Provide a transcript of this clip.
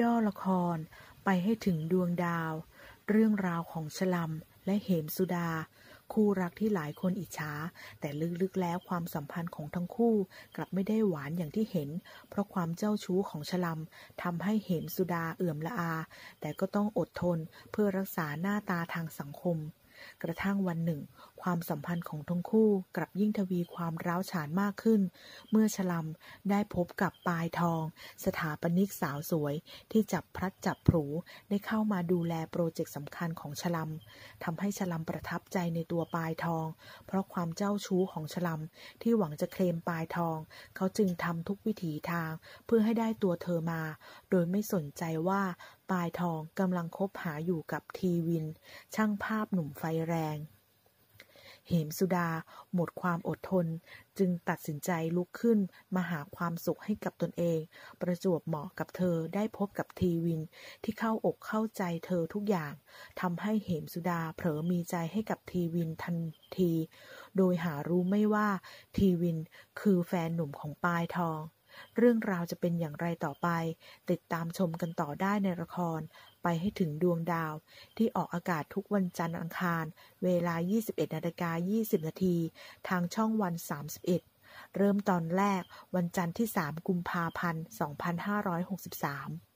ย่อละคร ไปให้ถึงดวงดาว เรื่องราวของฉลัมและเหมสุดา คู่รักที่หลายคนอิจฉาแต่ลึกๆแล้วความสัมพันธ์ของทั้งคู่กลับไม่ได้หวานอย่างที่เห็น เพราะความเจ้าชู้ของฉลัมทำให้เหมสุดาเอื่อมละอา แต่ก็ต้องอดทนเพื่อรักษาหน้าตาทางสังคมกระทั่งวันหนึ่งความสัมพันธ์ของทั้งคู่กลับยิ่งทวีความร้าวฉานมากขึ้น เมื่อชลัมได้พบกับปายทอง สถาปนิกสาวสวยที่จับพลัดจับผูได้เข้ามาดูแลโปรเจกต์สำคัญของชลัมทำให้ชลัมประทับใจในตัวปายทองเพราะความเจ้าชู้ของชลัมที่หวังจะเคลมปายทอง เขาจึงทำทุกวิถีทางเพื่อให้ได้ตัวเธอมา โดยไม่สนใจว่าปายทองกำลังคบหาอยู่กับทีวิน ช่างภาพหนุ่มไฟแรง เหมสุดาหมดความอดทนจึงตัดสินใจลุกขึ้นมาหาความสุขให้กับตนเอง ประจวบเหมาะกับเธอได้พบกับทีวิน ที่เข้าอกเข้าใจเธอทุกอย่างทำให้เหมสุดาเผลอมีใจให้กับทีวินทันที โดยหารู้ไม่ว่าทีวินคือแฟนหนุ่มของปายทองเรื่องราวจะเป็นอย่างไรต่อไป ติดตามชมกันต่อได้ในละคร ไปให้ถึงดวงดาว ที่ออกอากาศทุกวันจันทร์อังคาร เวลา 21 นาฬิกา20 นาทีทางช่องวัน 31 เริ่มตอนแรกวันจันทร์ที่ 3 กุมภาพันธ์ 2563